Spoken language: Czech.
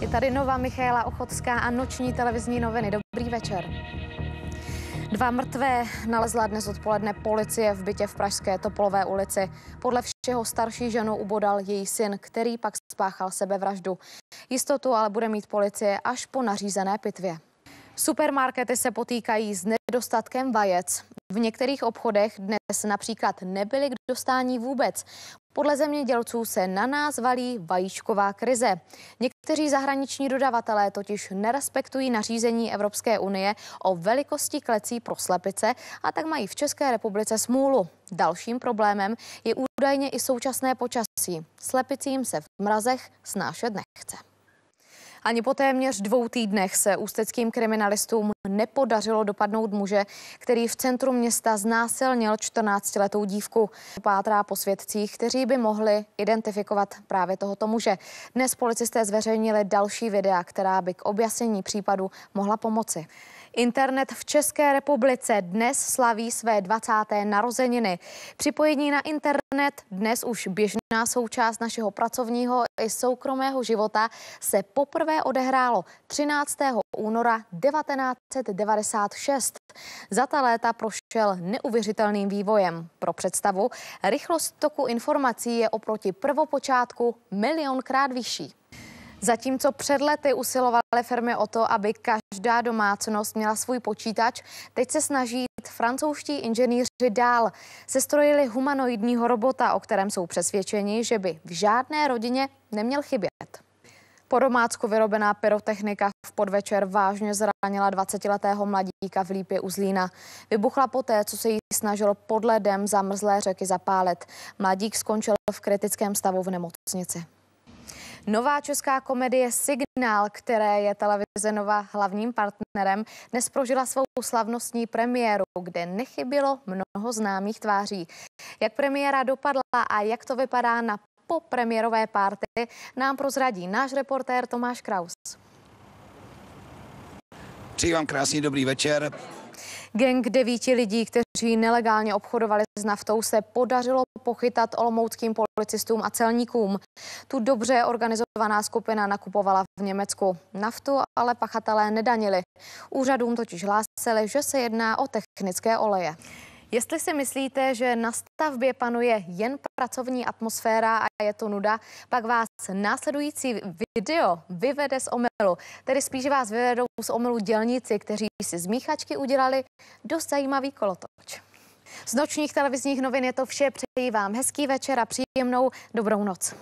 Je tady nová Michaela Ochotská a noční televizní noviny. Dobrý večer. Dva mrtvé nalezla dnes odpoledne policie v bytě v Pražské Topolové ulici. Podle všeho starší ženu ubodal její syn, který pak spáchal sebevraždu. Jistotu ale bude mít policie až po nařízené pitvě. Supermarkety se potýkají s nedostatkem vajec. V některých obchodech dnes například nebyly k dostání vůbec. Podle zemědělců se na nás valí vajíčková krize. Něk- Někteří zahraniční dodavatelé totiž nerespektují nařízení Evropské unie o velikosti klecí pro slepice a tak mají v České republice smůlu. Dalším problémem je údajně i současné počasí. Slepicím se v mrazech snášet nechce. Ani po téměř dvou týdnech se ústeckým kriminalistům nepodařilo dopadnout muže, který v centru města znásilnil 14-letou dívku. Pátrá po svědcích, kteří by mohli identifikovat právě tohoto muže. Dnes policisté zveřejnili další videa, která by k objasnění případu mohla pomoci. Internet v České republice dnes slaví své 20. narozeniny. Připojení na internet, dnes už běžná součást našeho pracovního i soukromého života, se poprvé odehrálo 13. února 1996. Za ta léta prošel neuvěřitelným vývojem. Pro představu, rychlost toku informací je oproti prvopočátku milionkrát vyšší. Zatímco před lety usilovaly firmy o to, aby každý každá domácnost měla svůj počítač. Teď se snaží francouzští inženýři dál. Sestrojili humanoidního robota, o kterém jsou přesvědčeni, že by v žádné rodině neměl chybět. Po domácku vyrobená pyrotechnika v podvečer vážně zranila 20-letého mladíka v Lípě u Zlína. Vybuchla poté, co se jí snažil pod ledem zamrzlé řeky zapálit. Mladík skončil v kritickém stavu v nemocnici. Nová česká komedie Signál, které je televize Nova hlavním partnerem, dnes prožila svou slavnostní premiéru, kde nechybilo mnoho známých tváří. Jak premiéra dopadla a jak to vypadá na popremiérové párty, nám prozradí náš reportér Tomáš Kraus. Přeji vám krásný dobrý večer. Gang devíti lidí, kteří nelegálně obchodovali s naftou, se podařilo pochytat olomouckým policistům a celníkům. Tu dobře organizovaná skupina nakupovala v Německu. Naftu ale pachatelé nedanili. Úřadům totiž hlásili, že se jedná o technické oleje. Jestli si myslíte, že na stavbě panuje jen pracovní atmosféra a je to nuda, pak vás následující video vyvede z omelu. Tedy spíš vás vyvedou z omelu dělníci, kteří si z míchačky udělali dost zajímavý kolotoč. Z nočních televizních novin je to vše. Přeji vám hezký večer a příjemnou dobrou noc.